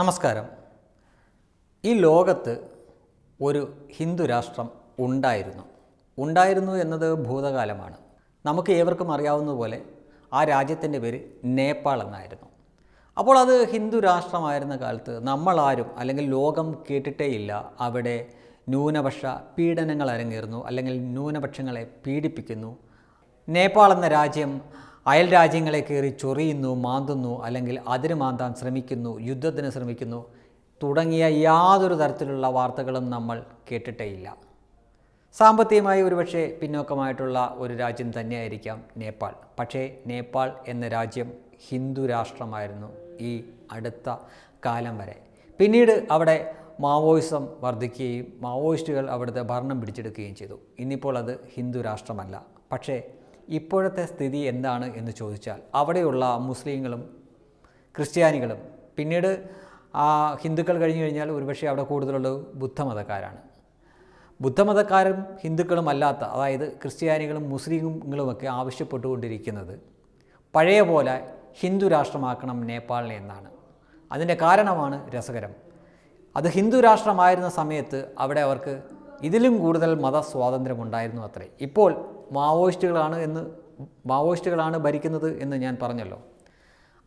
നമസ്കാരം ഈ ലോകത്ത് ഒരു ഹിന്ദു രാഷ്ട്രം ഉണ്ടായിരുന്നു ഉണ്ടായിരുന്നു എന്നത് ഭൂതകാലമാണ് നമുക്ക് ഏവർക്കും അറിയാവുന്നതുപോലെ ആ രാജ്യത്തിൻ്റെ പേര് നേപ്പാൾ എന്നായിരുന്നു അപ്പോൾ അത് ഹിന്ദു രാഷ്ട്രമായിരുന്ന കാലത്ത് നമ്മളാരും അല്ലെങ്കിൽ ലോകം കേട്ടിട്ടേയില്ല അവിടെ ന്യൂനപക്ഷ പീഡനങ്ങൾ അരങ്ങേറുന്നു അല്ലെങ്കിൽ ന്യൂനപക്ഷങ്ങളെ പീഡിപ്പിക്കുന്നു നേപ്പാൾ എന്ന രാജ്യം അയൽ രാജ്യങ്ങളെ കയറി ചൊറിയുന്നു മാന്തുന്നു അല്ലെങ്കിൽ അതിന് മാന്താൻ ശ്രമിക്കുന്നു യുദ്ധത്തിന് ശ്രമിക്കുന്നു തുടങ്ങിയ യാതൊരു തരത്തിലുള്ള വാർത്തകളും നമ്മൾ കേട്ടിട്ടേയില്ല സാമ്പത്തികമായി ഒരുപക്ഷെ പിന്നോക്കമായിട്ടുള്ള ഒരു രാജ്യം തന്നെയായിരിക്കാം നേപ്പാൾ പക്ഷേ നേപ്പാൾ എന്ന രാജ്യം ഹിന്ദു രാഷ്ട്രമായിരുന്നു ഈ അടുത്ത കാലം വരെ പിന്നീട് അവിടെ മാവോയിസം വർദ്ധിക്കുകയും മാവോയിസ്റ്റുകൾ അവിടുത്തെ ഭരണം പിടിച്ചെടുക്കുകയും ചെയ്തു ഇന്നിപ്പോൾ അത് ഹിന്ദു രാഷ്ട്രമല്ല പക്ഷേ ഇപ്പോഴത്തെ സ്ഥിതി എന്താണ് എന്ന് ചോദിച്ചാൽ അവിടെയുള്ള മുസ്ലിങ്ങളും ക്രിസ്ത്യാനികളും പിന്നീട് ആ ഹിന്ദുക്കൾ കഴിഞ്ഞു കഴിഞ്ഞാൽ ഒരുപക്ഷെ അവിടെ കൂടുതലുള്ളത് ബുദ്ധമതക്കാരാണ് ബുദ്ധമതക്കാരും ഹിന്ദുക്കളും അല്ലാത്ത അതായത് ക്രിസ്ത്യാനികളും മുസ്ലിങ്ങളുമൊക്കെ ആവശ്യപ്പെട്ടുകൊണ്ടിരിക്കുന്നത് പഴയ പോലെ ഹിന്ദു രാഷ്ട്രമാക്കണം നേപ്പാളിനെ എന്നാണ് അതിൻ്റെ കാരണമാണ് രസകരം അത് ഹിന്ദു രാഷ്ട്രമായിരുന്ന സമയത്ത് അവിടെ അവർക്ക് ഇതിലും കൂടുതൽ മതസ്വാതന്ത്ര്യം ഉണ്ടായിരുന്നു അത്രേ ഇപ്പോൾ മാവോയിസ്റ്റുകളാണ് എന്ന് മാവോയിസ്റ്റുകളാണ് ഭരിക്കുന്നത് എന്ന് ഞാൻ പറഞ്ഞല്ലോ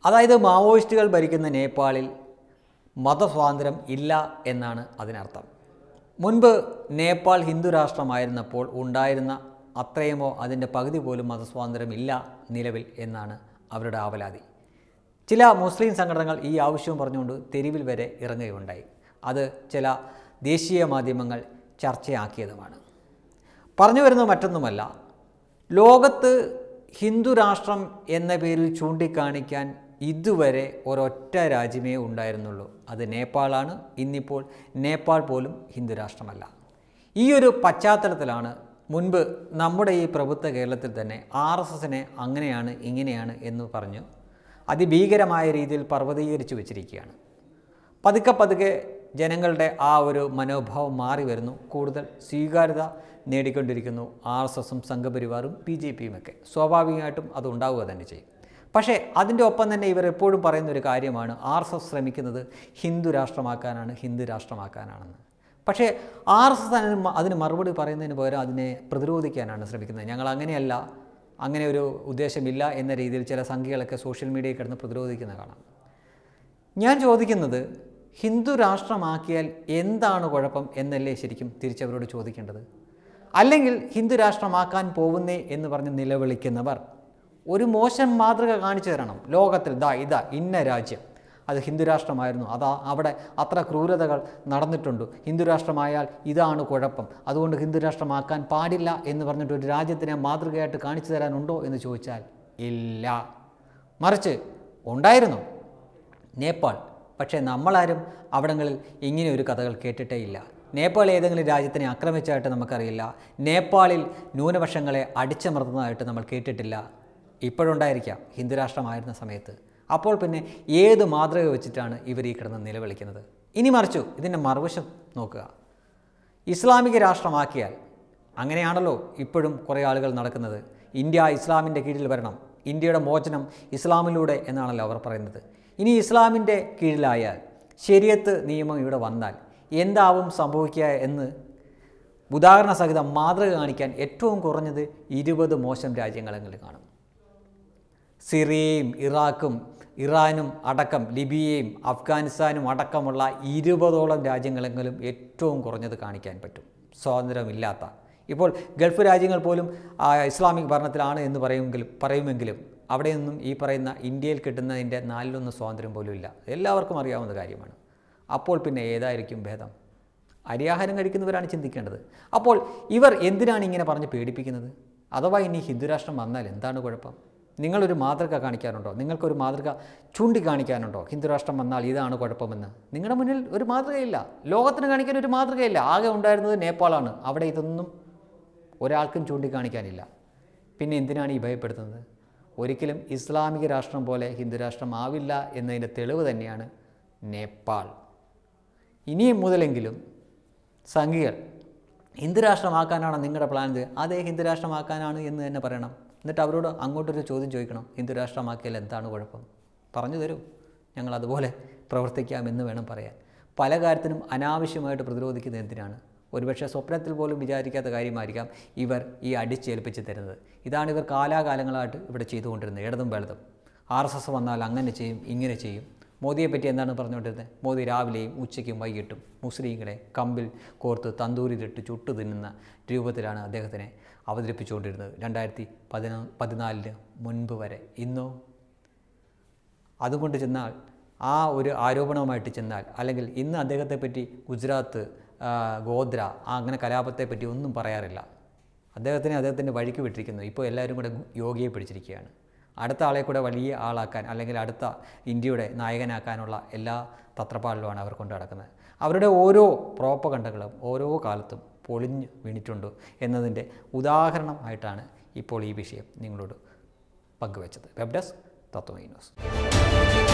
അതായത് മാവോയിസ്റ്റുകൾ ഭരിക്കുന്ന നേപ്പാളിൽ മതസ്വാതന്ത്ര്യം ഇല്ല എന്നാണ് അതിനർത്ഥം മുൻപ് നേപ്പാൾ ഹിന്ദു രാഷ്ട്രമായിരുന്നപ്പോൾ ഉണ്ടായിരുന്ന അത്രയുമോ അതിൻ്റെ പകുതി പോലും ഇല്ല നിലവിൽ എന്നാണ് അവരുടെ ആവലാതി ചില മുസ്ലിം സംഘടനകൾ ഈ ആവശ്യവും പറഞ്ഞുകൊണ്ട് തെരുവിൽ വരെ ഇറങ്ങുകയുണ്ടായി അത് ചില ദേശീയ മാധ്യമങ്ങൾ ചർച്ചയാക്കിയതുമാണ് പറഞ്ഞു വരുന്ന മറ്റൊന്നുമല്ല ലോകത്ത് ഹിന്ദു രാഷ്ട്രം എന്ന പേരിൽ ചൂണ്ടിക്കാണിക്കാൻ ഇതുവരെ ഒരൊറ്റ രാജ്യമേ ഉണ്ടായിരുന്നുള്ളൂ അത് നേപ്പാളാണ് ഇന്നിപ്പോൾ നേപ്പാൾ പോലും ഹിന്ദു രാഷ്ട്രമല്ല ഈ ഒരു പശ്ചാത്തലത്തിലാണ് മുൻപ് നമ്മുടെ ഈ പ്രഭുത്വ കേരളത്തിൽ തന്നെ ആർ എസ് എസിനെ അങ്ങനെയാണ് ഇങ്ങനെയാണ് എന്ന് പറഞ്ഞു അതിഭീകരമായ രീതിയിൽ പർവ്വതീകരിച്ചു വെച്ചിരിക്കുകയാണ് പതുക്കെ പതുക്കെ ജനങ്ങളുടെ ആ ഒരു മനോഭാവം മാറി വരുന്നു കൂടുതൽ സ്വീകാര്യത നേടിക്കൊണ്ടിരിക്കുന്നു ആർ എസ് എസും സംഘപരിവാറും ബി ജെ പിയുമൊക്കെ സ്വാഭാവികമായിട്ടും അത് ഉണ്ടാവുക തന്നെ ചെയ്യും പക്ഷേ അതിൻ്റെ ഒപ്പം തന്നെ ഇവർ എപ്പോഴും പറയുന്ന ഒരു കാര്യമാണ് ആർ എസ് എസ് ശ്രമിക്കുന്നത് ഹിന്ദു രാഷ്ട്രമാക്കാനാണ് ഹിന്ദു രാഷ്ട്രമാക്കാനാണെന്ന് പക്ഷേ ആർ എസ് എസ് അതിന് അതിന് മറുപടി പറയുന്നതിന് പകരം അതിനെ പ്രതിരോധിക്കാനാണ് ശ്രമിക്കുന്നത് ഞങ്ങൾ അങ്ങനെയല്ല അങ്ങനെ ഒരു ഉദ്ദേശമില്ല എന്ന രീതിയിൽ ചില സംഖ്യകളൊക്കെ സോഷ്യൽ മീഡിയയിൽ കിടന്ന് പ്രതിരോധിക്കുന്ന കാണാം ഞാൻ ചോദിക്കുന്നത് ഹിന്ദു രാഷ്ട്രമാക്കിയാൽ എന്താണ് കുഴപ്പം എന്നല്ലേ ശരിക്കും തിരിച്ചവരോട് ചോദിക്കേണ്ടത് അല്ലെങ്കിൽ ഹിന്ദു രാഷ്ട്രമാക്കാൻ പോകുന്നേ എന്ന് പറഞ്ഞ് നിലവിളിക്കുന്നവർ ഒരു മോശം മാതൃക കാണിച്ചു തരണം ലോകത്തിൽ ദാ ഇതാ ഇന്ന രാജ്യം അത് രാഷ്ട്രമായിരുന്നു അതാ അവിടെ അത്ര ക്രൂരതകൾ നടന്നിട്ടുണ്ട് ഹിന്ദുരാഷ്ട്രമായാൽ ഇതാണ് കുഴപ്പം അതുകൊണ്ട് ഹിന്ദുരാഷ്ട്രമാക്കാൻ പാടില്ല എന്ന് പറഞ്ഞിട്ട് ഒരു രാജ്യത്തിനെ മാതൃകയായിട്ട് കാണിച്ചു തരാനുണ്ടോ എന്ന് ചോദിച്ചാൽ ഇല്ല മറിച്ച് ഉണ്ടായിരുന്നു നേപ്പാൾ പക്ഷേ നമ്മളാരും അവിടങ്ങളിൽ ഇങ്ങനെ ഒരു കഥകൾ കേട്ടിട്ടേ ഇല്ല നേപ്പാൾ ഏതെങ്കിലും രാജ്യത്തിനെ ആക്രമിച്ചതായിട്ട് നമുക്കറിയില്ല നേപ്പാളിൽ ന്യൂനപക്ഷങ്ങളെ അടിച്ചമർത്തുന്നതായിട്ട് നമ്മൾ കേട്ടിട്ടില്ല ഇപ്പോഴുണ്ടായിരിക്കാം ഹിന്ദുരാഷ്ട്രമായിരുന്ന സമയത്ത് അപ്പോൾ പിന്നെ ഏത് മാതൃക വെച്ചിട്ടാണ് ഇവർ ഈ കിടന്ന് നിലവിളിക്കുന്നത് ഇനി മറിച്ചു ഇതിൻ്റെ മറുവശം നോക്കുക ഇസ്ലാമിക രാഷ്ട്രമാക്കിയാൽ അങ്ങനെയാണല്ലോ ഇപ്പോഴും കുറേ ആളുകൾ നടക്കുന്നത് ഇന്ത്യ ഇസ്ലാമിൻ്റെ കീഴിൽ വരണം ഇന്ത്യയുടെ മോചനം ഇസ്ലാമിലൂടെ എന്നാണല്ലോ അവർ പറയുന്നത് ഇനി ഇസ്ലാമിൻ്റെ കീഴിലായാൽ ശരിയത്ത് നിയമം ഇവിടെ വന്നാൽ എന്താവും സംഭവിക്കുക എന്ന് ഉദാഹരണ സഹിതം മാതൃക കാണിക്കാൻ ഏറ്റവും കുറഞ്ഞത് ഇരുപത് മോശം രാജ്യങ്ങളെങ്കിലും കാണും സിറിയയും ഇറാഖും ഇറാനും അടക്കം ലിബിയയും അഫ്ഗാനിസ്ഥാനും അടക്കമുള്ള ഇരുപതോളം രാജ്യങ്ങളെങ്കിലും ഏറ്റവും കുറഞ്ഞത് കാണിക്കാൻ പറ്റും സ്വാതന്ത്ര്യമില്ലാത്ത ഇപ്പോൾ ഗൾഫ് രാജ്യങ്ങൾ പോലും ഇസ്ലാമിക് ഭരണത്തിലാണ് എന്ന് പറയുമെങ്കിലും പറയുമെങ്കിലും അവിടെയൊന്നും ഈ പറയുന്ന ഇന്ത്യയിൽ കിട്ടുന്നതിൻ്റെ നാലിലൊന്ന് സ്വാതന്ത്ര്യം പോലും ഇല്ല എല്ലാവർക്കും അറിയാവുന്ന കാര്യമാണ് അപ്പോൾ പിന്നെ ഏതായിരിക്കും ഭേദം അരിയാഹാരം കഴിക്കുന്നവരാണ് ചിന്തിക്കേണ്ടത് അപ്പോൾ ഇവർ എന്തിനാണ് ഇങ്ങനെ പറഞ്ഞ് പേടിപ്പിക്കുന്നത് അഥവാ ഇനി ഹിന്ദുരാഷ്ട്രം വന്നാൽ എന്താണ് കുഴപ്പം നിങ്ങളൊരു മാതൃക കാണിക്കാനുണ്ടോ നിങ്ങൾക്കൊരു മാതൃക ചൂണ്ടിക്കാണിക്കാനുണ്ടോ ഹിന്ദുരാഷ്ട്രം വന്നാൽ ഇതാണ് കുഴപ്പമെന്ന് നിങ്ങളുടെ മുന്നിൽ ഒരു മാതൃകയില്ല ലോകത്തിന് കാണിക്കാൻ ഒരു മാതൃകയില്ല ആകെ ഉണ്ടായിരുന്നത് നേപ്പാളാണ് അവിടെ ഇതൊന്നും ഒരാൾക്കും ചൂണ്ടിക്കാണിക്കാനില്ല പിന്നെ എന്തിനാണ് ഈ ഭയപ്പെടുത്തുന്നത് ഒരിക്കലും ഇസ്ലാമിക രാഷ്ട്രം പോലെ രാഷ്ട്രം ആവില്ല എന്നതിൻ്റെ തെളിവ് തന്നെയാണ് നേപ്പാൾ ഇനിയും മുതലെങ്കിലും സംഘികൾ ഹിന്ദുരാഷ്ട്രമാക്കാനാണ് നിങ്ങളുടെ പ്ലാൻ അതേ രാഷ്ട്രമാക്കാനാണ് എന്ന് തന്നെ പറയണം എന്നിട്ട് അവരോട് അങ്ങോട്ടൊരു ചോദ്യം ചോദിക്കണം രാഷ്ട്രമാക്കിയാൽ എന്താണ് കുഴപ്പം പറഞ്ഞു തരൂ ഞങ്ങൾ അതുപോലെ പ്രവർത്തിക്കാമെന്ന് വേണം പറയാൻ പല കാര്യത്തിനും അനാവശ്യമായിട്ട് പ്രതിരോധിക്കുന്ന എന്തിനാണ് ഒരുപക്ഷെ സ്വപ്നത്തിൽ പോലും വിചാരിക്കാത്ത കാര്യമായിരിക്കാം ഇവർ ഈ അടിച്ചേൽപ്പിച്ച് തരുന്നത് ഇതാണ് ഇവർ കാലാകാലങ്ങളായിട്ട് ഇവിടെ ചെയ്തുകൊണ്ടിരുന്നത് ഇടതും വലതും ആർ എസ് എസ് വന്നാൽ അങ്ങനെ ചെയ്യും ഇങ്ങനെ ചെയ്യും മോദിയെ പറ്റി എന്താണ് പറഞ്ഞുകൊണ്ടിരുന്നത് മോദി രാവിലെയും ഉച്ചയ്ക്കും വൈകിട്ടും മുസ്ലിങ്ങളെ കമ്പിൽ കോർത്ത് തന്തൂരിലിട്ട് ചുട്ടു തിന്നുന്ന രൂപത്തിലാണ് അദ്ദേഹത്തിനെ അവതരിപ്പിച്ചുകൊണ്ടിരുന്നത് രണ്ടായിരത്തി പതിനാ പതിനാലിന് മുൻപ് വരെ ഇന്നോ അതുകൊണ്ട് ചെന്നാൽ ആ ഒരു ആരോപണവുമായിട്ട് ചെന്നാൽ അല്ലെങ്കിൽ ഇന്ന് അദ്ദേഹത്തെ പറ്റി ഗുജറാത്ത് ഗോദ്ര അങ്ങനെ കലാപത്തെപ്പറ്റി ഒന്നും പറയാറില്ല അദ്ദേഹത്തിന് അദ്ദേഹത്തിൻ്റെ വഴിക്ക് വിട്ടിരിക്കുന്നു ഇപ്പോൾ എല്ലാവരും കൂടെ യോഗിയെ പിടിച്ചിരിക്കുകയാണ് അടുത്ത ആളെ കൂടെ വലിയ ആളാക്കാൻ അല്ലെങ്കിൽ അടുത്ത ഇന്ത്യയുടെ നായകനാക്കാനുള്ള എല്ലാ തത്രപ്പാടിലുമാണ് അവർ കൊണ്ട് നടക്കുന്നത് അവരുടെ ഓരോ പ്രോപ്പകണ്ടകളും ഓരോ കാലത്തും പൊളിഞ്ഞ് വീണിട്ടുണ്ട് എന്നതിൻ്റെ ഉദാഹരണമായിട്ടാണ് ഇപ്പോൾ ഈ വിഷയം നിങ്ങളോട് പങ്കുവച്ചത് വെബ് ഡെസ്ക് തത്വമൈ ന്യൂസ്